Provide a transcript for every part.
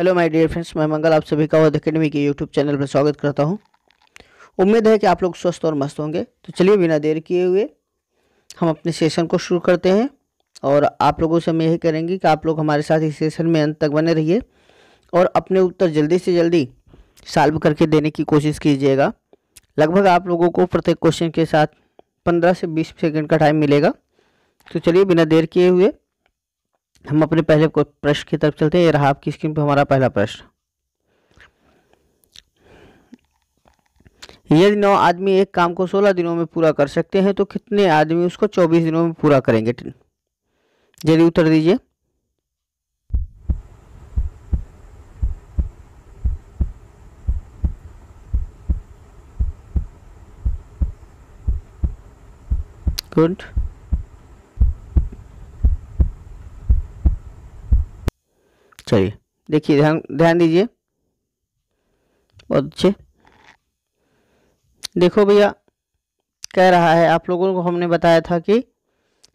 hello my dear friends मैं मंगल आप सभी का अकेडमी के यूट्यूब चैनल पर स्वागत करता हूं उम्मीद है कि आप लोग स्वस्थ और मस्त होंगे तो चलिए बिना देर किए हुए हम अपने सेशन को शुरू करते हैं और आप लोगों से हम यही करेंगे कि आप लोग हमारे साथ इस सेशन में अंत तक बने रहिए और अपने उत्तर जल्दी से जल्दी साल्व करके देने की कोशिश कीजिएगा लगभग आप लोगों को प्रत्येक क्वेश्चन के साथ पंद्रह से बीस सेकेंड का टाइम मिलेगा तो चलिए बिना देर किए हुए हम अपने पहले प्रश्न की तरफ चलते हैं ये रहा आपकी स्क्रीन पर हमारा पहला प्रश्न यदि नौ आदमी एक काम को सोलह दिनों में पूरा कर सकते हैं तो कितने आदमी उसको चौबीस दिनों में पूरा करेंगे जल्दी उत्तर दीजिए गुड चलिए देखिए ध्यान ध्यान दीजिए बहुत अच्छे देखो भैया कह रहा है आप लोगों को हमने बताया था कि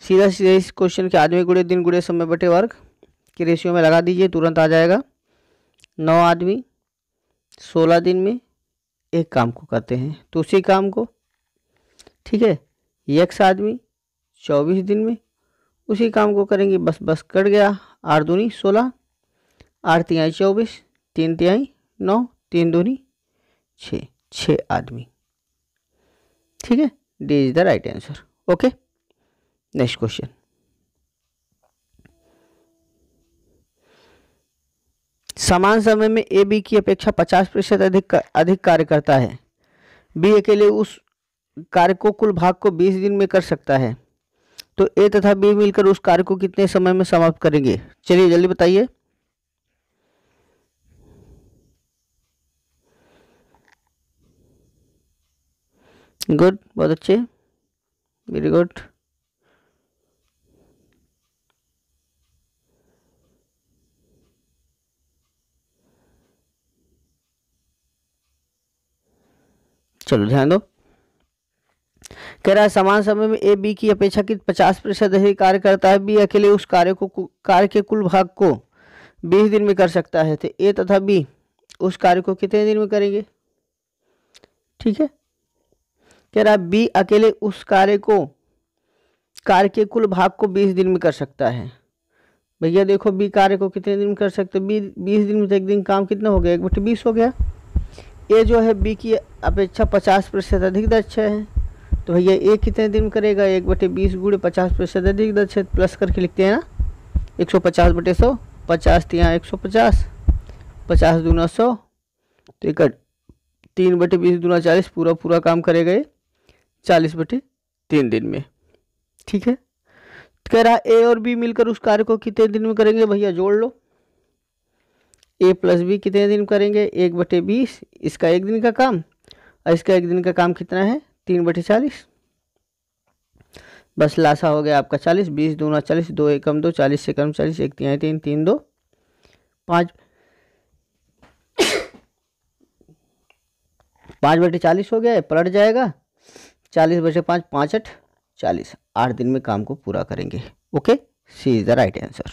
सीधा सीधा इस क्वेश्चन के आदमी गुड़े दिन गुड़े समय बटे वर्ग के रेशियो में लगा दीजिए तुरंत आ जाएगा नौ आदमी सोलह दिन में एक काम को करते हैं तो उसी काम को ठीक है यक्स आदमी चौबीस दिन में उसी काम को करेंगे बस बस कट गया आठ दूनी सोलह आठ तिहाई चौबीस तीन तिहाई नौ तीन दूनी छ छः आदमी ठीक है D is the right answer okay next question समान समय में ए बी की अपेक्षा पचास प्रतिशत अधिक अधिक कार्य करता है बी अकेले उस कार्य को कुल भाग को बीस दिन में कर सकता है तो ए तथा बी मिलकर उस कार्य को कितने समय में समाप्त करेंगे चलिए जल्दी बताइए गुड बहुत अच्छे वेरी गुड चलो ध्यान दो कह रहा है समान समय में ए बी की अपेक्षाकृत पचास प्रतिशत अधिक कार्य करता है बी अकेले उस कार्य को कार्य के कुल भाग को बीस दिन में कर सकता है तो ए तथा बी उस कार्य को कितने दिन में करेंगे ठीक है कह रहा है बी अकेले उस कार्य को कार्य के कुल भाग को बीस दिन में कर सकता है भैया देखो बी कार्य को कितने दिन में कर सकते बी बीस दिन में तो एक दिन काम कितना हो गया एक बटे बीस हो गया ए जो है बी की अपेक्षा पचास प्रतिशत अधिक दक्ष है तो भैया ए कितने दिन में करेगा एक बटे बीस गुड़े पचास प्रतिशत अधिक दक्ष है प्लस करके लिखते हैं ना एक सौ पचास बटे सौ पचास यहाँ एक सौ पचास पचास दूना सौ तो एक तीन बटे बीस दूना चालीस पूरा पूरा काम करेगा ये चालीस बटे तीन दिन में ठीक है तो कह रहा ए और बी मिलकर उस कार्य को कितने दिन में करेंगे भैया जोड़ लो ए प्लस बी कितने दिन करेंगे एक बटे बीस इसका एक दिन का काम और इसका एक दिन का काम कितना है तीन बटे चालीस बस लाशा हो गया आपका चालीस बीस दूना चालीस दो एकम दो चालीस से कम चालीस एक तीन तीन तीन दो पाँच पाँच बटे चालीस हो गया है पलट जाएगा चालीस बजे पाँच अठ चालीस आठ दिन में काम को पूरा करेंगे okay C is the right answer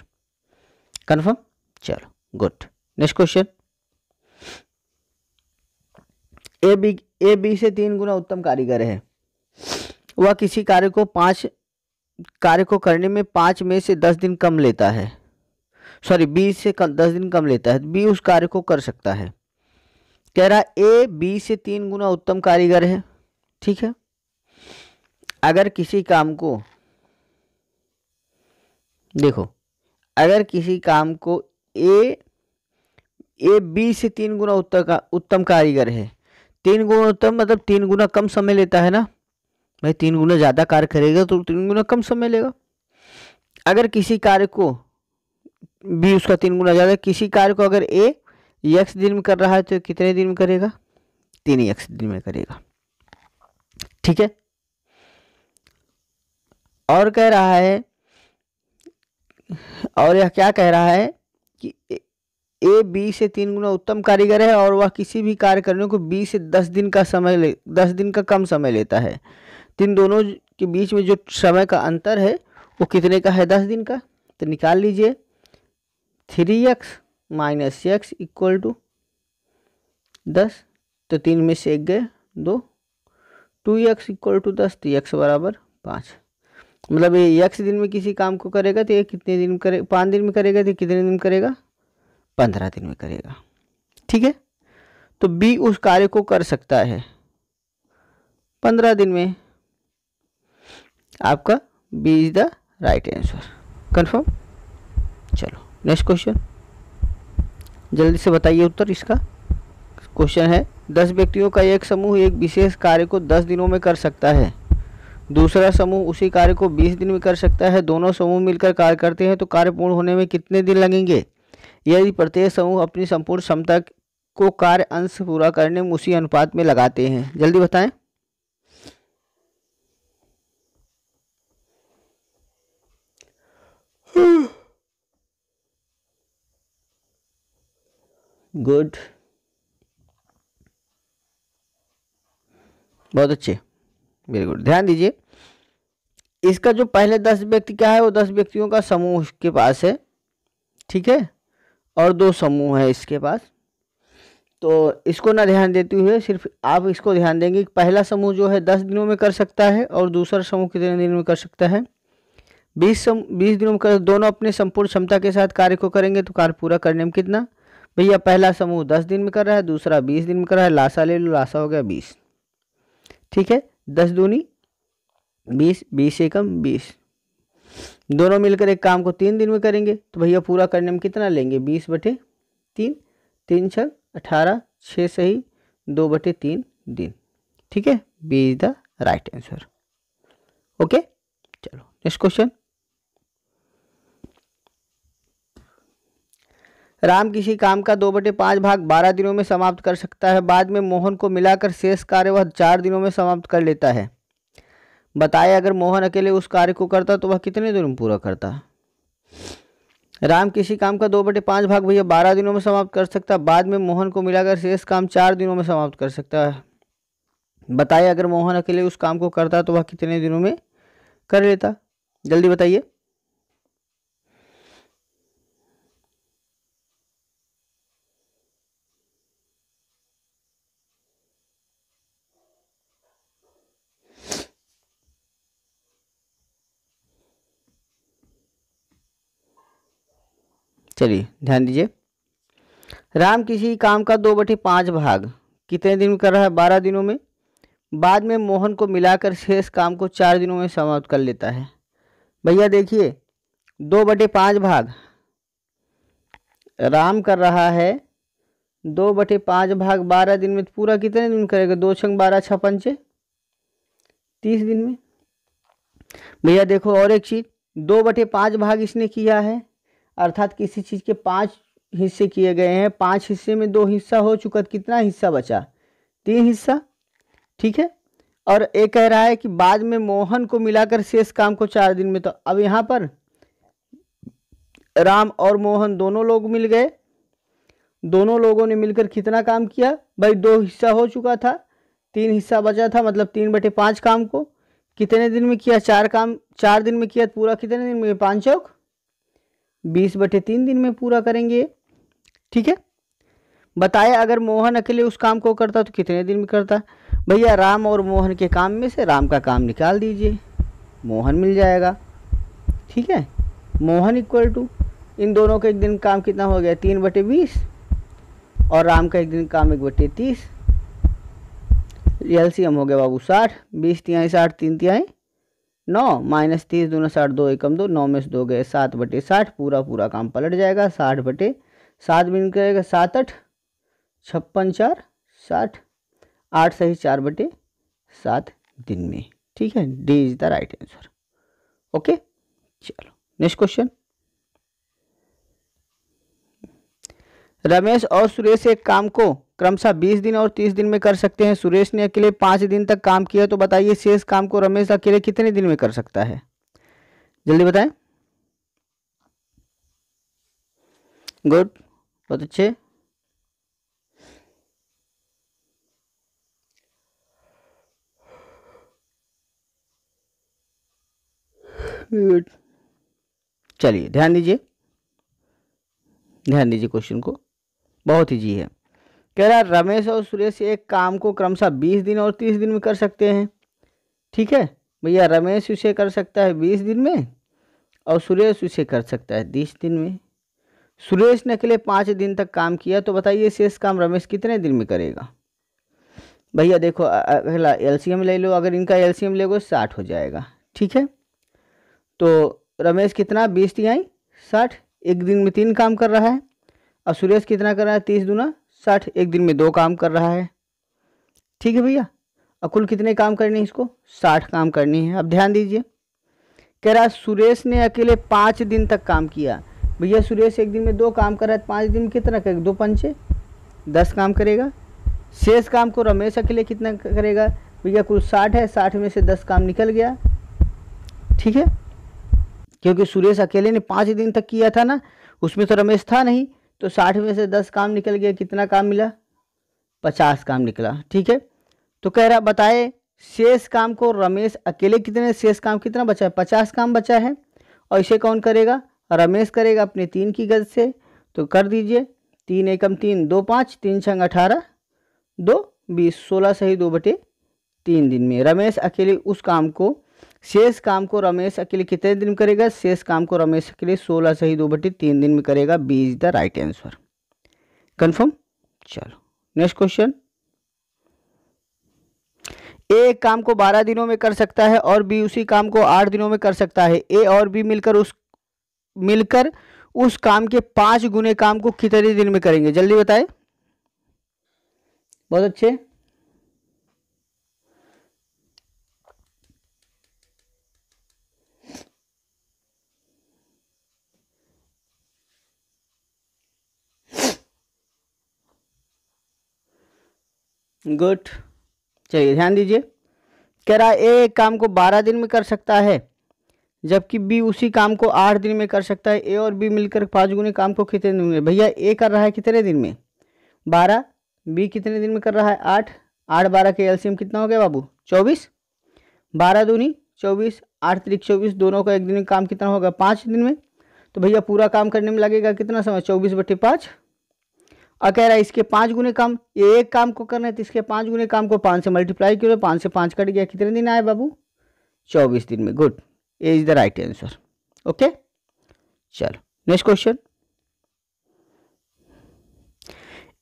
confirm चलो good next question A B A B से तीन गुना उत्तम कारीगर है वह किसी कार्य को पाँच कार्य को करने में पाँच में से दस दिन कम लेता है सॉरी बी से कम दस दिन कम लेता है बी उस कार्य को कर सकता है कह रहा ए बी से तीन गुना उत्तम कारीगर है ठीक है अगर किसी काम को देखो अगर किसी काम को ए ए बी से तीन गुना उत्तर का उत्तम कारीगर है तीन गुना उत्तम मतलब तीन गुना कम समय लेता है ना भाई तीन गुना ज़्यादा कार्य करेगा तो तीन गुना कम समय लेगा अगर किसी कार्य को बी उसका तीन गुना ज़्यादा किसी कार्य को अगर ए यक्स दिन में कर रहा है तो कितने दिन में करेगा तीन यक्स दिन में करेगा ठीक है और कह रहा है और यह क्या कह रहा है कि ए बी से तीन गुना उत्तम कारीगर है और वह किसी भी कार्य करने को बी से दस दिन का समय ले दस दिन का कम समय लेता है तीन दोनों के बीच में जो समय का अंतर है वो कितने का है दस दिन का तो निकाल लीजिए three X minus X equal to दस तो तीन में से एक गए दो टू एक्स इक्वल टू दस तो एक्स बराबर पाँच मतलब ये एक दिन में किसी काम को करेगा तो ये कितने दिन में करे पाँच दिन में करेगा तो कितने दिन में करेगा पंद्रह दिन में करेगा ठीक है तो बी उस कार्य को कर सकता है पंद्रह दिन में आपका B is the right answer confirm चलो नेक्स्ट क्वेश्चन जल्दी से बताइए उत्तर इसका क्वेश्चन है दस व्यक्तियों का एक समूह एक विशेष कार्य को दस दिनों में कर सकता है दूसरा समूह उसी कार्य को 20 दिन में कर सकता है दोनों समूह मिलकर कार्य करते हैं तो कार्य पूर्ण होने में कितने दिन लगेंगे यदि प्रत्येक समूह अपनी संपूर्ण क्षमता को कार्य अंश पूरा करने में उसी अनुपात में लगाते हैं जल्दी बताएं गुड बहुत अच्छे वेरी गुड ध्यान दीजिए इसका जो पहले दस व्यक्ति क्या है वो दस व्यक्तियों का समूह उसके पास है ठीक है और दो समूह है इसके पास तो इसको ना ध्यान देते हुए सिर्फ आप इसको ध्यान देंगे कि पहला समूह जो है दस दिनों में कर सकता है और दूसरा समूह कितने दिनों में कर सकता है बीस सम बीस दिनों में कर दोनों अपने संपूर्ण क्षमता के साथ कार्य को करेंगे तो कार्य पूरा करने में कितना भैया पहला समूह दस दिन में कर रहा है दूसरा बीस दिन में कर रहा है लाशा ले लो लाशा हो गया बीस ठीक है दस दूनी बीस बीस से कम बीस दोनों मिलकर एक काम को तीन दिन में करेंगे तो भैया पूरा करने में कितना लेंगे बीस बटे तीन तीन छः अठारह छः सही दो बटे तीन दिन ठीक है B is the right answer okay चलो नेक्स्ट क्वेश्चन राम किसी काम का दो बटे पांच भाग बारह दिनों में समाप्त कर सकता है बाद में मोहन को मिलाकर शेष कार्य वह चार दिनों में समाप्त कर लेता है बताए अगर मोहन अकेले उस कार्य को करता तो वह कितने दिनों में पूरा करता राम किसी काम का दो बटे पाँच भाग भैया बारह दिनों में समाप्त कर सकता बाद में मोहन को मिलाकर शेष काम चार दिनों में समाप्त कर सकता है बताए अगर मोहन अकेले उस काम को करता तो वह कितने दिनों में कर लेता जल्दी बताइए चलिए ध्यान दीजिए राम किसी काम का दो बटे पाँच भाग कितने दिन में कर रहा है बारह दिनों में बाद में मोहन को मिलाकर शेष काम को चार दिनों में समाप्त कर लेता है भैया देखिए दो बटे पाँच भाग राम कर रहा है दो बटे पाँच भाग बारह दिन में पूरा कितने दिन करेगा दो छंग बारह छः पंचे तीस दिन में भैया देखो और एक चीज़ दो बटे पाँच भाग इसने किया है अर्थात किसी चीज़ के पाँच हिस्से किए गए हैं पाँच हिस्से में दो हिस्सा हो चुका कितना हिस्सा बचा तीन हिस्सा ठीक है और ये कह रहा है कि बाद में मोहन को मिलाकर शेष काम को चार दिन में तो अब यहाँ पर राम और मोहन दोनों लोग मिल गए दोनों लोगों ने मिलकर कितना काम किया भाई दो हिस्सा हो चुका था तीन हिस्सा बचा था मतलब तीन बटे पाँच काम को कितने दिन में किया चार काम चार दिन में किया पूरा कितने दिन में पाँच चौक बीस बटे तीन दिन में पूरा करेंगे ठीक है बताया अगर मोहन अकेले उस काम को करता तो कितने दिन में करता भैया राम और मोहन के काम में से राम का काम निकाल दीजिए मोहन मिल जाएगा ठीक है मोहन इक्वल टू इन दोनों का एक दिन काम कितना हो गया तीन बटे बीस और राम का एक दिन काम एक बटे तीस एल हो गया बाबू साठ बीस तिहाई साठ तीन तिहाई नौ माइनस तीस दोनों साठ दो एकम दो नौ में से दो गए सात बटे साठ पूरा पूरा काम पलट जाएगा साठ बटे सात बिन करेगा सात आठ छप्पन चार साठ आठ सही चार बटे सात दिन में ठीक है D is the right answer okay चलो नेक्स्ट क्वेश्चन रमेश और सुरेश एक काम को क्रमशः 20 दिन और 30 दिन में कर सकते हैं सुरेश ने अकेले पाँच दिन तक काम किया तो बताइए शेष काम को रमेश अकेले कितने दिन में कर सकता है जल्दी बताएं गुड बहुत अच्छे गुड चलिए ध्यान दीजिए ध्यान दीजिए क्वेश्चन को बहुत ईजी है कह रहा रमेश और सुरेश एक काम को क्रमशः बीस दिन और तीस दिन में कर सकते हैं ठीक है भैया रमेश उसे कर सकता है बीस दिन में और सुरेश उसे कर सकता है तीस दिन में सुरेश ने अकेले पाँच दिन तक काम किया तो बताइए शेष काम रमेश कितने दिन में करेगा भैया देखो अगला एलसीएम ले लो अगर इनका एलसीएम ले साठ हो जाएगा ठीक है तो रमेश कितना बीस तिहाई साठ एक दिन में तीन काम कर रहा है और सुरेश कितना कर रहा है तीस दुना साठ एक दिन में दो काम कर रहा है ठीक है भैया अब कुल कितने काम करने हैं इसको साठ काम करने हैं अब ध्यान दीजिए कह रहा सुरेश ने अकेले पाँच दिन तक काम किया भैया सुरेश एक दिन में दो काम कर रहा है पाँच दिन में कितना करेगा दो पंचे दस काम करेगा शेष काम को रमेश अकेले कितना करेगा भैया कुल साठ है साठ में से दस काम निकल गया ठीक है क्योंकि सुरेश अकेले ने पाँच दिन तक किया था ना उसमें तो रमेश था नहीं तो साठ में से दस काम निकल गया कितना काम मिला पचास काम निकला ठीक है तो कह रहा बताए शेष काम को रमेश अकेले कितने शेष काम कितना बचा है पचास काम बचा है और इसे कौन करेगा रमेश करेगा अपने तीन की गज से तो कर दीजिए तीन एकम तीन दो पाँच तीन छंग अठारह दो बीस सोलह सही दो बटे तीन दिन में रमेश अकेले उस काम को शेष काम को रमेश अकेले कितने दिन में करेगा शेष काम को रमेश अकेले सोलह सही दो बटे तीन दिन में करेगा B is the right answer confirm चलो नेक्स्ट क्वेश्चन ए एक काम को बारह दिनों में कर सकता है और बी उसी काम को आठ दिनों में कर सकता है ए और बी मिलकर उस मिलकर उस काम के पांच गुने काम को कितने दिन में करेंगे जल्दी बताए बहुत अच्छे गुड चलिए ध्यान दीजिए कह रहा ए एक काम को बारह दिन में कर सकता है जबकि बी उसी काम को आठ दिन में कर सकता है ए और बी मिलकर पाँच गुने काम को कितने दिन में भैया ए कर रहा है कितने दिन में बारह बी कितने दिन में कर रहा है आठ आठ बारह के एलसीएम कितना हो गया बाबू चौबीस बारह दूनी चौबीस आठ तरीक चौबीस दोनों का एक दिन में काम कितना होगा पाँच दिन में तो भैया पूरा काम करने में लगेगा कितना समय चौबीस बटे पाँच कह रहा है इसके पाँच गुने काम ये एक काम को करना है तो इसके पाँच गुने काम को पाँच से मल्टीप्लाई करो पाँच से पाँच कट गया कितने दिन आए बाबू चौबीस दिन में गुड ये is the right answer okay चलो नेक्स्ट क्वेश्चन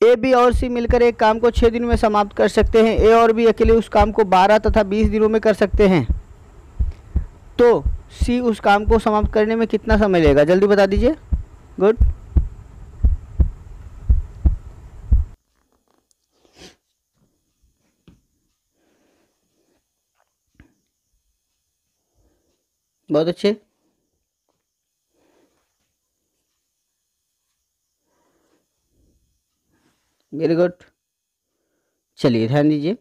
ए बी और सी मिलकर एक काम को छः दिन में समाप्त कर सकते हैं ए और बी अकेले उस काम को बारह तथा बीस दिनों में कर सकते हैं तो सी उस काम को समाप्त करने में कितना समय लेगा जल्दी बता दीजिए गुड बहुत अच्छे वेरी गुड चलिए ध्यान दीजिए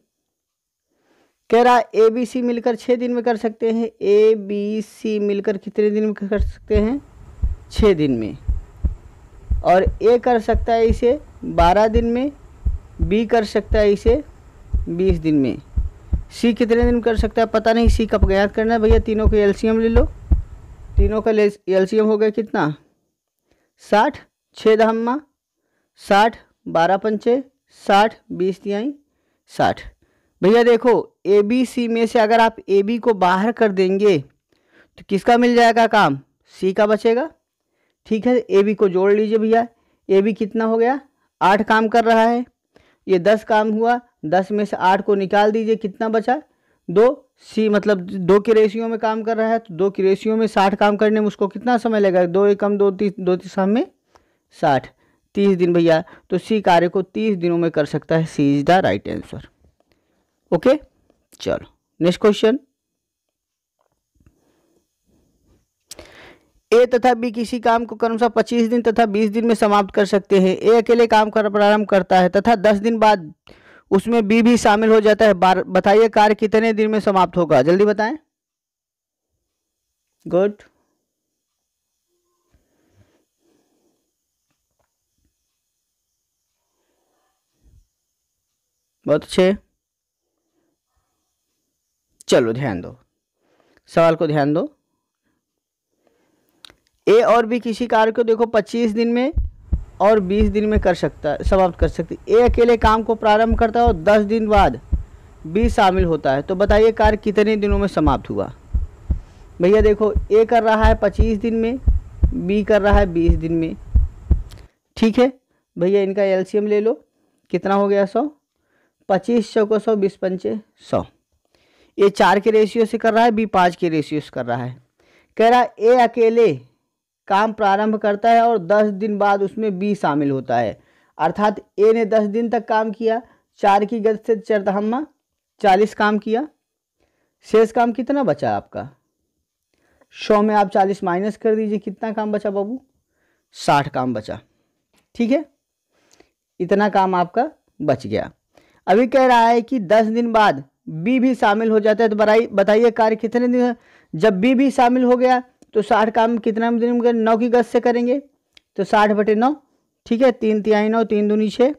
कह रहा ए बी सी मिलकर छः दिन में कर सकते हैं ए बी सी मिलकर कितने दिन में कर सकते हैं छः दिन में और ए कर सकता है इसे बारह दिन में बी कर सकता है इसे बीस दिन में सी कितने दिन कर सकता है पता नहीं सी कब ज्ञात करना है भैया तीनों के एलसीएम ले लो तीनों का एलसीएम हो गया कितना साठ छः दहम्मा साठ बारह पंचे साठ बीस तिहाई साठ भैया देखो ए बी सी में से अगर आप ए बी को बाहर कर देंगे तो किसका मिल जाएगा काम सी का बचेगा ठीक है ए बी को जोड़ लीजिए भैया ए बी कितना हो गया आठ काम कर रहा है ये दस काम हुआ दस में से आठ को निकाल दीजिए कितना बचा दो सी मतलब दो के रेशियो में काम कर रहा है तो दो की रेशियो में साठ काम करने में उसको कितना समय लगेगा दो एक कम दो तीस दो तीस में साठ तीस दिन भैया तो सी कार्य को तीस दिनों में कर सकता है C is the right answer okay चलो नेक्स्ट क्वेश्चन ए तथा बी किसी काम को क्रमशः पच्चीस दिन तथा बीस दिन में समाप्त कर सकते हैं ए अकेले काम कर प्रारंभ करता है तथा दस दिन बाद उसमें बी भी शामिल हो जाता है बताइए कार्य कितने दिन में समाप्त होगा जल्दी बताएं गुड बहुत अच्छे चलो ध्यान दो सवाल को ध्यान दो ए और बी किसी कार्य को देखो 25 दिन में और 20 दिन में कर सकता समाप्त कर सकती ए अकेले काम को प्रारंभ करता है और 10 दिन बाद बी शामिल होता है तो बताइए कार्य कितने दिनों में समाप्त हुआ भैया देखो ए कर रहा है 25 दिन में बी कर रहा है 20 दिन में ठीक है भैया इनका एलसीएम ले लो कितना हो गया सौ पच्चीस सौ को सौ बीस पंचे सौ ए चार के रेशियो से कर रहा है बी पाँच के रेशियो से कर रहा है कह रहा है ए अकेले काम प्रारंभ करता है और दस दिन बाद उसमें बी शामिल होता है अर्थात ए ने दस दिन तक काम किया चार की गति से चरदहम्मा चालीस काम किया शेष काम कितना बचा आपका सौ में आप चालीस माइनस कर दीजिए कितना काम बचा बाबू साठ काम बचा ठीक है इतना काम आपका बच गया अभी कह रहा है कि दस दिन बाद बी भी शामिल हो जाता है तो बताइए कार्य कितने दिन जब बी भी शामिल हो गया तो साठ काम कितना दिन में नौ की गज से करेंगे तो साठ बटे नौ ठीक है तीन तिहाई नौ तीन दूनी छः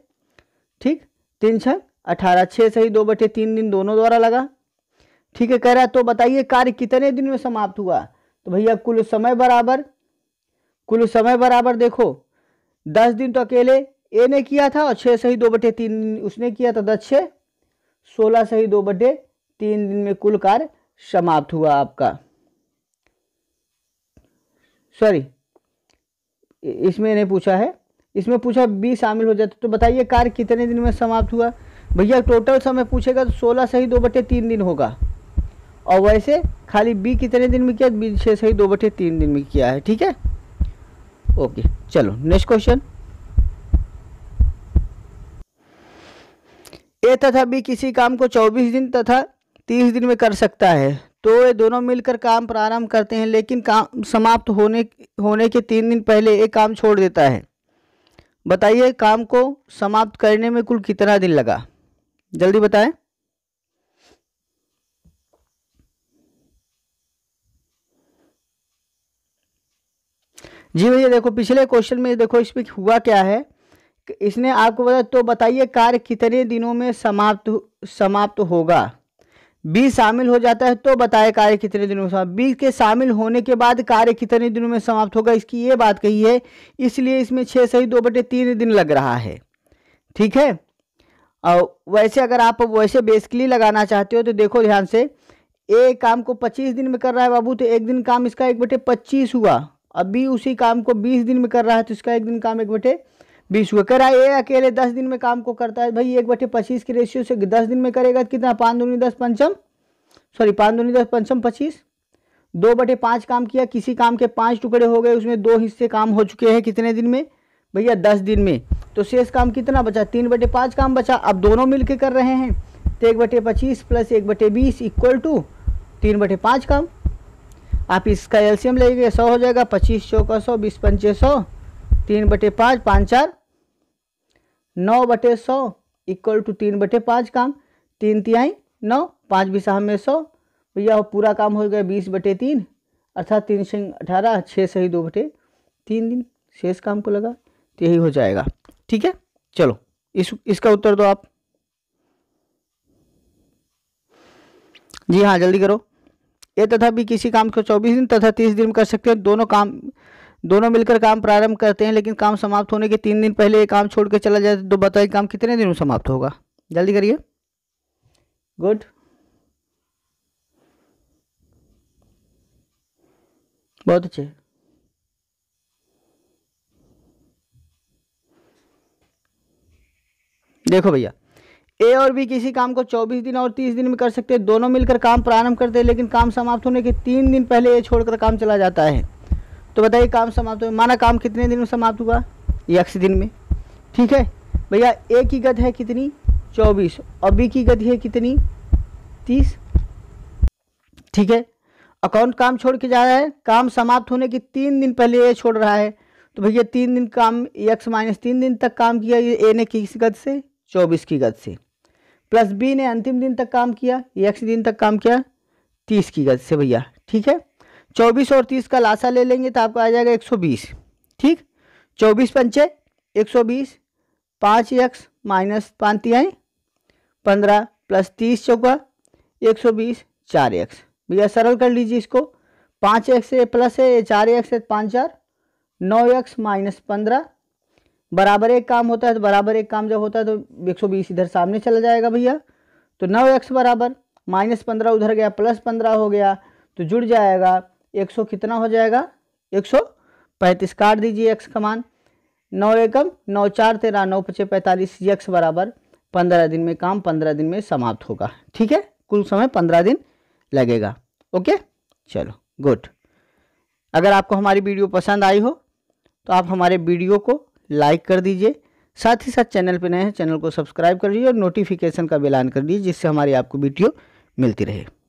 ठीक तीन छः अठारह छः सही दो बटे तीन दिन दोनों द्वारा लगा ठीक है कह रहा तो बताइए कार्य कितने दिन में समाप्त हुआ तो भैया कुल समय बराबर कुल समय बराबर देखो दस दिन तो अकेले ए ने किया था और छः सही दो बटे तीन उसने किया था दस छः सोलह सही दो बटे तीन दिन में कुल कार्य समाप्त हुआ आपका सॉरी इसमें इन्हें पूछा है इसमें पूछा बी शामिल हो जाता तो बताइए कार्य कितने दिन में समाप्त हुआ भैया टोटल समय पूछेगा तो सोलह सही दो बटे तीन दिन होगा और वैसे खाली बी कितने दिन में किया बी छः सही दो बटे तीन दिन में किया है ठीक है ओके चलो नेक्स्ट क्वेश्चन ए तथा बी किसी काम को 24 दिन तथा 30 दिन में कर सकता है तो ये दोनों मिलकर काम प्रारंभ करते हैं लेकिन काम समाप्त होने होने के तीन दिन पहले एक काम छोड़ देता है बताइए काम को समाप्त करने में कुल कितना दिन लगा जल्दी बताएं जी भैया देखो पिछले क्वेश्चन में देखो इसमें हुआ क्या है इसने आपको बताया तो बताइए कार्य कितने दिनों में समाप्त समाप्त होगा बी शामिल हो जाता है तो बताए कार्य कितने दिनों में समाप्त बी के शामिल होने के बाद कार्य कितने दिनों में समाप्त होगा इसकी ये बात कही है इसलिए इसमें छः सही दो बटे तीन दिन लग रहा है ठीक है और वैसे अगर आप वैसे बेसिकली लगाना चाहते हो तो देखो ध्यान से ए काम को पच्चीस दिन में कर रहा है बाबू तो एक दिन काम इसका एक बटे पच्चीस हुआ अब बी उसी काम को बीस दिन में कर रहा है तो इसका एक दिन काम एक बटे बीस विश्वकरा ये अकेले दस दिन में काम को करता है भाई एक बटे पच्चीस के रेशियो से दस दिन में करेगा तो कितना पाँच दूनी दस पंचम सॉरी पाँच दूनी दस पंचम पच्चीस दो बटे पाँच काम किया किसी काम के पाँच टुकड़े हो गए उसमें दो हिस्से काम हो चुके हैं कितने दिन में भैया दस दिन में तो शेष काम कितना बचा तीन बटे पाँच काम बचा अब दोनों मिल के कर रहे हैं तो एक बटे पच्चीस प्लस एक बटे बीस इक्वल टू तीन बटे पाँच काम आप इसका एल्शियम लेंगे सौ हो जाएगा पच्चीस चौका सौ बीस पंचे सौ तीन बटे पाँच पाँच चार नौ बटे सौ इक्वल टू तीन बटे पाँच काम तीन तिहाई नौ पाँच बिसाह में सौ भैया पूरा काम हो गया बीस बटे तीन अर्थात तीन सिंह अठारह छः सही दो बटे तीन दिन शेष काम को लगा तो यही हो जाएगा ठीक है चलो इस इसका उत्तर दो आप जी हाँ जल्दी करो ये तथा भी किसी काम को चौबीस दिन तथा तीस दिन में कर सकते हैं दोनों काम दोनों मिलकर काम प्रारंभ करते हैं लेकिन काम समाप्त होने के तीन दिन पहले ये काम छोड़ के चला जाए तो बताइए काम कितने दिनों समाप्त होगा जल्दी करिए गुड बहुत अच्छे देखो भैया ए और बी किसी काम को 24 दिन और 30 दिन में कर सकते हैं दोनों मिलकर काम प्रारंभ करते हैं लेकिन काम समाप्त होने के तीन दिन पहले ये छोड़कर काम चला जाता है तो बताइए काम समाप्त हुआ माना काम कितने दिन में समाप्त हुआ एक दिन में ठीक है भैया ए की गत है कितनी चौबीस और बी की गति है कितनी तीस ठीक है अकाउंट काम छोड़ के जा रहा है काम समाप्त होने के तीन दिन पहले ए छोड़ रहा है तो भैया तीन दिन काम एक्स माइनस तीन दिन तक काम किया ये ए ने किस गत से चौबीस की गत से प्लस बी ने अंतिम दिन तक काम किया एक दिन तक काम किया तीस की गत से भैया ठीक है चौबीस और तीस का लाशा ले लेंगे तो आपको आ जाएगा एक सौ बीस ठीक चौबीस पंचे एक सौ बीस पाँच एक माइनस पाँच तिहाई पंद्रह प्लस तीस चौका एक सौ बीस चार एक्स भैया सरल कर लीजिए इसको पाँच एक्स प्लस है चार एक्स है तो पाँच चार नौ एक्स माइनस पंद्रह बराबर एक काम होता है तो बराबर एक काम जब होता है तो एक सौ बीस इधर सामने चला जाएगा भैया तो नौ एक्स बराबर माइनस पंद्रह उधर गया प्लस पंद्रह हो गया तो जुड़ जाएगा एक सौ कितना हो जाएगा एक सौ पैंतीस काट दीजिए एक्स का मान नौ एकम नौ चार तेरह नौ पचे पैंतालीस यक्स बराबर पंद्रह दिन में काम पंद्रह दिन में समाप्त होगा ठीक है कुल समय पंद्रह दिन लगेगा ओके चलो गुड अगर आपको हमारी वीडियो पसंद आई हो तो आप हमारे वीडियो को लाइक कर दीजिए साथ ही साथ चैनल पर नए हैं चैनल को सब्सक्राइब कर लीजिए और नोटिफिकेशन का बेलान कर दीजिए जिससे हमारी आपको वीडियो मिलती रहे